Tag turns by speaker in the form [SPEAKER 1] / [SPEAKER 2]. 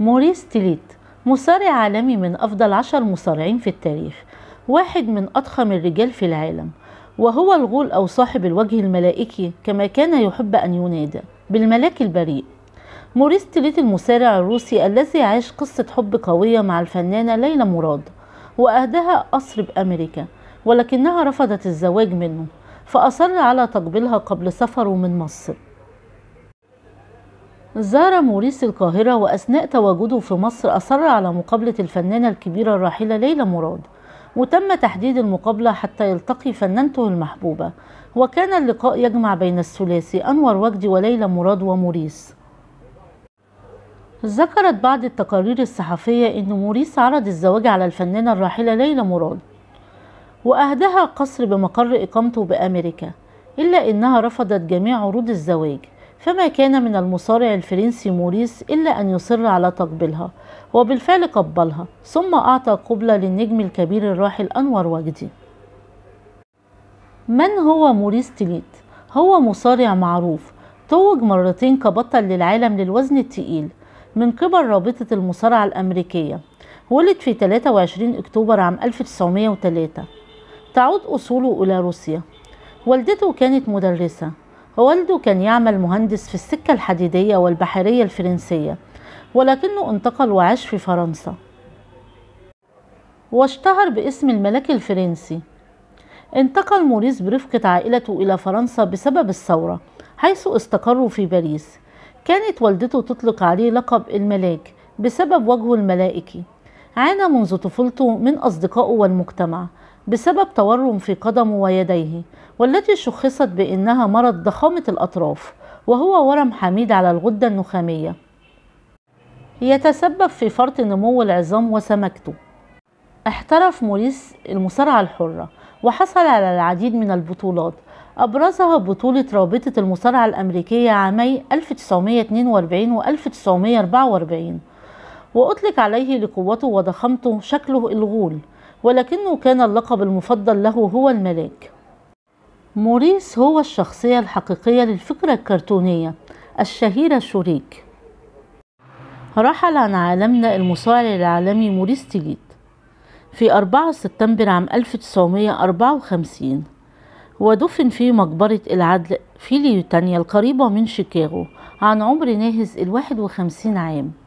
[SPEAKER 1] موريس تليت مصارع عالمي من أفضل عشر مصارعين في التاريخ واحد من أضخم الرجال في العالم وهو الغول أو صاحب الوجه الملائكي كما كان يحب أن ينادى بالملاك البريء موريس تليت المصارع الروسي الذي عاش قصة حب قوية مع الفنانة ليلى مراد وأهدها قصر بأمريكا ولكنها رفضت الزواج منه فأصر على تقبيلها قبل سفره من مصر زار موريس القاهرة وأثناء تواجده في مصر أصر على مقابلة الفنانة الكبيرة الراحلة ليلى مراد وتم تحديد المقابلة حتى يلتقي فنانته المحبوبة وكان اللقاء يجمع بين الثلاثي أنور وجدي وليلى مراد وموريس ذكرت بعض التقارير الصحفية أن موريس عرض الزواج على الفنانة الراحلة ليلى مراد وأهداها قصر بمقر إقامته بأمريكا إلا أنها رفضت جميع عروض الزواج فما كان من المصارع الفرنسي موريس إلا أن يصر على تقبيلها وبالفعل قبلها ثم أعطى قبلة للنجم الكبير الراحل أنور وجدي من هو موريس تليت؟ هو مصارع معروف توج مرتين كبطل للعالم للوزن التقيل من قبل رابطة المصارعة الأمريكية ولد في 23 أكتوبر عام 1903 تعود أصوله إلى روسيا والدته كانت مدرسة والده كان يعمل مهندس في السكة الحديدية والبحرية الفرنسية ولكنه انتقل وعاش في فرنسا واشتهر باسم الملاك الفرنسي انتقل موريس برفقة عائلته إلى فرنسا بسبب الثورة حيث استقروا في باريس كانت والدته تطلق عليه لقب الملاك بسبب وجهه الملائكي عانى منذ طفولته من أصدقائه والمجتمع بسبب تورم في قدمه ويديه والتي شخصت بأنها مرض ضخامة الأطراف وهو ورم حميد على الغدة النخامية يتسبب في فرط نمو العظام وسمكته احترف موريس المصارعة الحرة وحصل على العديد من البطولات أبرزها بطولة رابطة المصارعة الأمريكية عامي 1942 و 1944 وأطلق عليه لقوته وضخامته شكله الغول ولكنه كان اللقب المفضل له هو الملاك موريس هو الشخصية الحقيقية للفكرة الكرتونية الشهيرة شوريك رحل عن عالمنا المصارع العالمي موريس تيليت في 4 سبتمبر عام 1954 ودفن في مقبرة العدل في ليوتانيا القريبة من شيكاغو عن عمر ناهز الواحد وخمسين عام